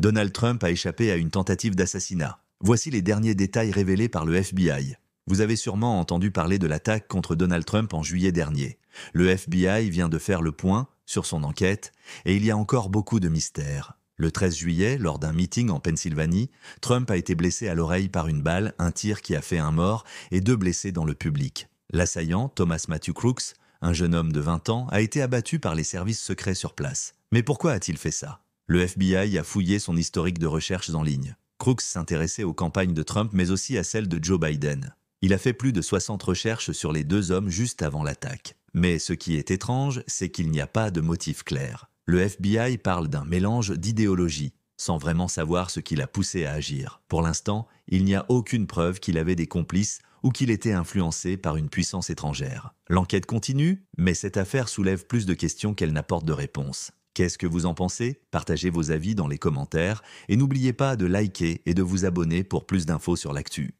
Donald Trump a échappé à une tentative d'assassinat. Voici les derniers détails révélés par le FBI. Vous avez sûrement entendu parler de l'attaque contre Donald Trump en juillet dernier. Le FBI vient de faire le point sur son enquête et il y a encore beaucoup de mystères. Le 13 juillet, lors d'un meeting en Pennsylvanie, Trump a été blessé à l'oreille par une balle, un tir qui a fait un mort et deux blessés dans le public. L'assaillant, Thomas Matthew Crooks, un jeune homme de 20 ans, a été abattu par les services secrets sur place. Mais pourquoi a-t-il fait ça le FBI a fouillé son historique de recherches en ligne. Crooks s'intéressait aux campagnes de Trump mais aussi à celle de Joe Biden. Il a fait plus de 60 recherches sur les deux hommes juste avant l'attaque. Mais ce qui est étrange, c'est qu'il n'y a pas de motif clair. Le FBI parle d'un mélange d'idéologies, sans vraiment savoir ce qui l'a poussé à agir. Pour l'instant, il n'y a aucune preuve qu'il avait des complices ou qu'il était influencé par une puissance étrangère. L'enquête continue, mais cette affaire soulève plus de questions qu'elle n'apporte de réponses. Qu'est-ce que vous en pensez Partagez vos avis dans les commentaires et n'oubliez pas de liker et de vous abonner pour plus d'infos sur l'actu.